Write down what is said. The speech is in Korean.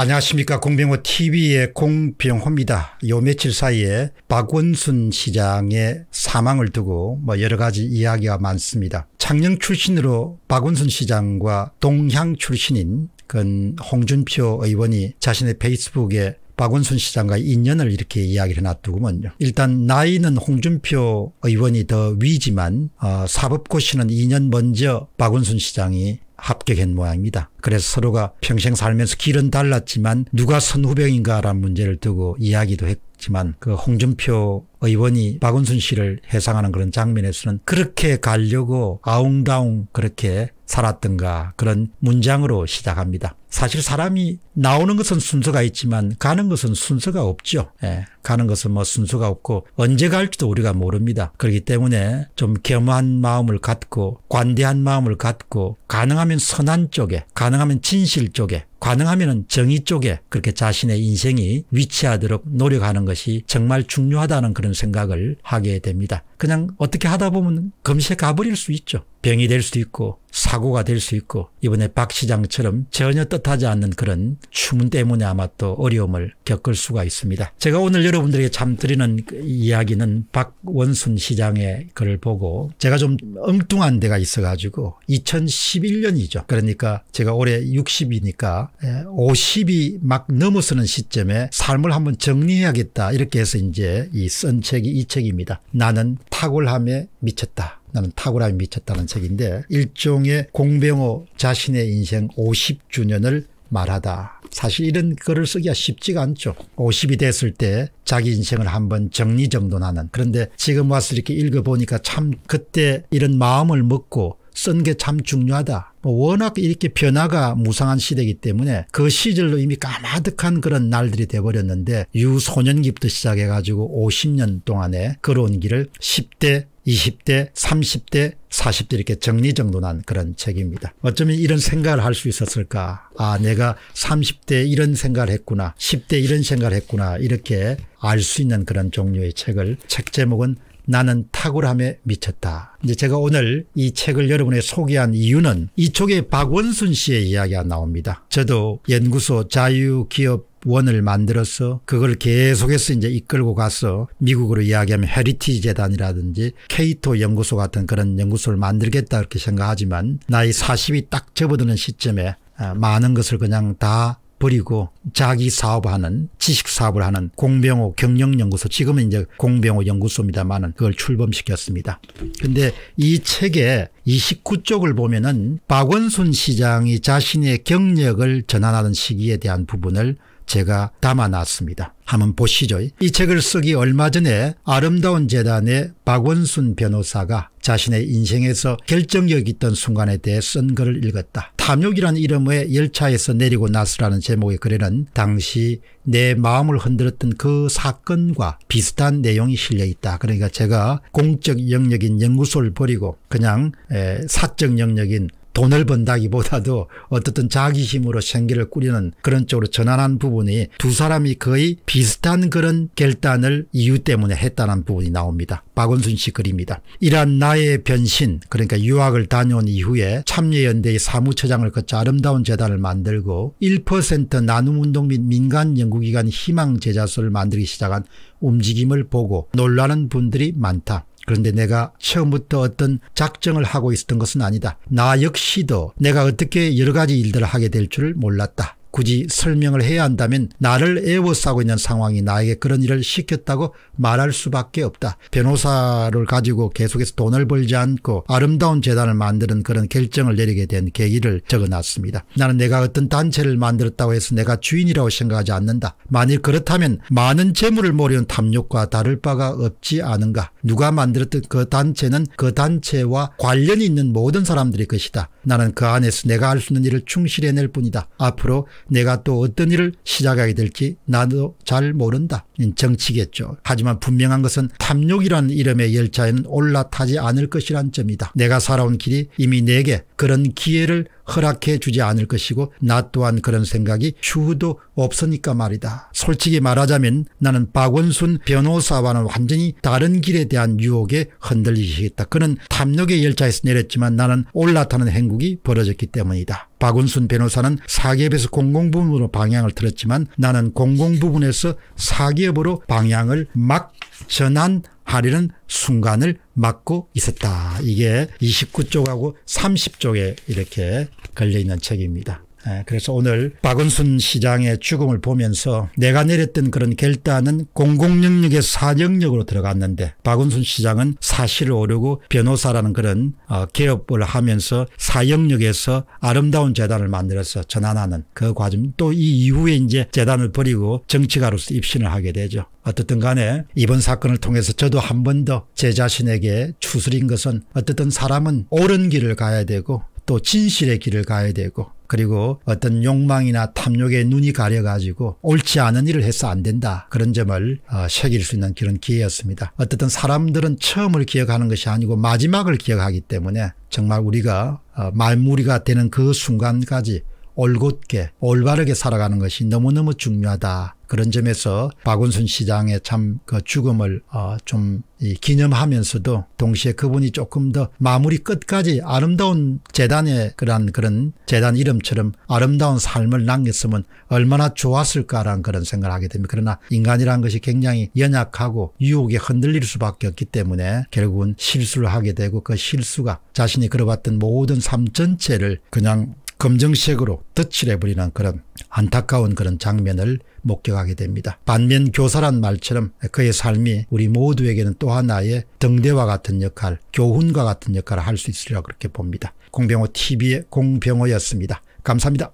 안녕하십니까 공병호 tv의 공병호입니다. 요 며칠 사이에 박원순 시장의 사망을 두고 뭐 여러 가지 이야기가 많습니다. 창녕 출신으로 박원순 시장과 동향 출신인 그 홍준표 의원이 자신의 페이스북에 박원순 시장과의 인연을 이렇게 이야기를 해놨고군요 일단 나이는 홍준표 의원이 더 위지만 어, 사법고시는 2년 먼저 박원순 시장이 합격한 모양입니다. 그래서 서로가 평생 살면서 길은 달랐지만 누가 선후병인가라는 문제를 두고 이야기도 했지만 그 홍준표 의원이 박원순 씨를 해상하는 그런 장면에서는 그렇게 가려고 아웅다웅 그렇게 살았던가 그런 문장으로 시작합니다. 사실 사람이 나오는 것은 순서가 있지만 가는 것은 순서가 없죠. 예, 가는 것은 뭐 순서가 없고 언제 갈지도 우리가 모릅니다. 그렇기 때문에 좀 겸허한 마음을 갖고 관대한 마음을 갖고 가능하면 선한 쪽에 가능하면 진실 쪽에 가능하면 정의 쪽에 그렇게 자신의 인생이 위치하도록 노력하는 것이 정말 중요하다는 그런 생각을 하게 됩니다. 그냥 어떻게 하다 보면 검시에 가버릴 수 있죠. 병이 될 수도 있고 사고가 될 수 있고 이번에 박 시장처럼 전혀 뜻하지 않는 그런 추문 때문에 아마 또 어려움을 겪을 수가 있습니다. 제가 오늘 여러분들에게 참 드리는 그 이야기는 박원순 시장의 글을 보고 제가 좀 엉뚱한 데가 있어가지고 2011년이죠. 그러니까 제가 올해 60이니까 50이 예, 막 넘어서는 시점에 삶을 한번 정리해야겠다 이렇게 해서 이제 이 쓴 책이 이 책입니다. 나는 탁월함에 미쳤다. 나는 탁월함에 미쳤다는 책인데 일종의 공병호 자신의 인생 50주년을 말하다. 사실 이런 글을 쓰기가 쉽지가 않죠. 50이 됐을 때 자기 인생을 한번 정리정돈하는 그런데 지금 와서 이렇게 읽어보니까 참 그때 이런 마음을 먹고 쓴게참 중요하다. 뭐 워낙 이렇게 변화가 무상한 시대이기 때문에 그 시절로 이미 까마득한 그런 날들이 돼버렸는데 유소년기부터 시작해가지고 50년 동안에 그런 길을 10대 20대, 30대, 40대 이렇게 정리정돈한 그런 책입니다. 어쩌면 이런 생각을 할 수 있었을까. 아, 내가 30대 이런 생각을 했구나. 10대 이런 생각을 했구나. 이렇게 알 수 있는 그런 종류의 책을 책 제목은 나는 탁월함에 미쳤다. 이제 제가 오늘 이 책을 여러분에 소개한 이유는 이쪽에 박원순 씨의 이야기가 나옵니다. 저도 연구소 자유기업 원을 만들어서 그걸 계속해서 이제 이끌고 가서 미국으로 이야기하면 헤리티 재단이라든지 케이토 연구소 같은 그런 연구소를 만들겠다 그렇게 생각하지만 나이 40이 딱 접어드는 시점에 아, 많은 것을 그냥 다 버리고 자기 사업하는 지식사업을 하는 공병호 경영연구소 지금은 이제 공병호 연구소입니다만은 그걸 출범시켰습니다. 근데 이 책에 29쪽을 보면은 박원순 시장이 자신의 경력을 전환하는 시기에 대한 부분을 제가 담아놨습니다. 한번 보시죠. 이 책을 쓰기 얼마 전에 아름다운 재단의 박원순 변호사가 자신의 인생에서 결정력 있던 순간에 대해 쓴 글을 읽었다. 탐욕이라는 이름의 열차에서 내리고 나서라는 제목의 글에는 당시 내 마음을 흔들었던 그 사건과 비슷한 내용이 실려 있다. 그러니까 제가 공적 영역인 연구소를 버리고 그냥 사적 영역인 돈을 번다기보다도 어떻든 자기 힘으로 생계를 꾸리는 그런 쪽으로 전환한 부분이 두 사람이 거의 비슷한 그런 결단을 이유 때문에 했다는 부분이 나옵니다. 박원순 씨 글입니다. 이란 나의 변신 그러니까 유학을 다녀온 이후에 참여연대의 사무처장을 거쳐 아름다운 재단을 만들고 1% 나눔운동 및 민간 연구기관 희망제자소를 만들기 시작한 움직임을 보고 놀라는 분들이 많다. 그런데 내가 처음부터 어떤 작정을 하고 있었던 것은 아니다. 나 역시도 내가 어떻게 여러 가지 일들을 하게 될 줄 몰랐다. 굳이 설명을 해야 한다면 나를 애워싸고 있는 상황이 나에게 그런 일을 시켰다고 말할 수밖에 없다. 변호사를 가지고 계속해서 돈을 벌지 않고 아름다운 재단을 만드는 그런 결정을 내리게 된 계기를 적어놨습니다. 나는 내가 어떤 단체를 만들었다고 해서 내가 주인이라고 생각하지 않는다. 만일 그렇다면 많은 재물을 모르는 탐욕과 다를 바가 없지 않은가. 누가 만들었던 그 단체는 그 단체와 관련이 있는 모든 사람들의 것이다. 나는 그 안에서 내가 할 수 있는 일을 충실해낼 뿐이다. 앞으로 내가 또 어떤 일을 시작하게 될지 나도 잘 모른다. 정치겠죠. 하지만 분명한 것은 탐욕이란 이름의 열차에는 올라타지 않을 것이란 점이다. 내가 살아온 길이 이미 내게 그런 기회를 허락해 주지 않을 것이고 나 또한 그런 생각이 추후도 없으니까 말이다. 솔직히 말하자면 나는 박원순 변호사와는 완전히 다른 길에 대한 유혹에 흔들리겠다. 시 그는 탐욕의 열차에서 내렸지만 나는 올라타는 행국이 벌어졌기 때문이다. 박원순 변호사는 사기업에서 공공부문으로 방향을 틀었지만 나는 공공부문에서 사기업 기업으로 방향을 막 전환하려는 순간을 맞고 있었다. 이게 29쪽하고 30쪽에 이렇게 걸려있는 책입니다. 예, 그래서 오늘 박원순 시장의 죽음을 보면서 내가 내렸던 그런 결단은 공공영역의 사정력으로 들어갔는데 박원순 시장은 사실을 오르고 변호사라는 그런 어, 개업을 하면서 사영역에서 아름다운 재단을 만들어서 전환하는 그 과정 또 이 이후에 이제 재단을 버리고 정치가로서 입신을 하게 되죠. 어쨌든 간에 이번 사건을 통해서 저도 한 번 더 제 자신에게 추스린 것은 어쨌든 사람은 옳은 길을 가야 되고 또 진실의 길을 가야 되고 그리고 어떤 욕망이나 탐욕에 눈이 가려가지고 옳지 않은 일을 해서 안 된다. 그런 점을 어, 새길 수 있는 그런 기회였습니다. 어쨌든 사람들은 처음을 기억하는 것이 아니고 마지막을 기억하기 때문에 정말 우리가 어, 말무리가 되는 그 순간까지 올곧게 올바르게 살아가는 것이 너무너무 중요하다. 그런 점에서 박원순 시장의 참 그 죽음을 어좀 기념하면서도 동시에 그분이 조금 더 마무리 끝까지 아름다운 재단의 그런 그런 재단 이름처럼 아름다운 삶을 남겼으면 얼마나 좋았을까라는 그런 생각을 하게 됩니다. 그러나 인간이란 것이 굉장히 연약하고 유혹에 흔들릴 수밖에 없기 때문에 결국은 실수를 하게 되고 그 실수가 자신이 걸어봤던 모든 삶 전체를 그냥 검정색으로 덧칠해버리는 그런 안타까운 그런 장면을 목격하게 됩니다. 반면 교사란 말처럼 그의 삶이 우리 모두에게는 또 하나의 등대와 같은 역할, 교훈과 같은 역할을 할 수 있으리라 그렇게 봅니다. 공병호 TV의 공병호였습니다. 감사합니다.